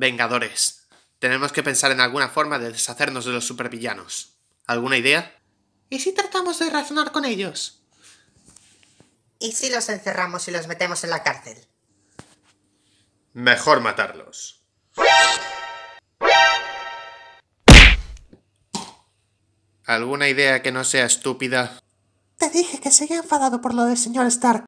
Vengadores. Tenemos que pensar en alguna forma de deshacernos de los supervillanos. ¿Alguna idea? ¿Y si tratamos de razonar con ellos? ¿Y si los encerramos y los metemos en la cárcel? Mejor matarlos. ¿Alguna idea que no sea estúpida? Te dije que seguía enfadado por lo del señor Stark.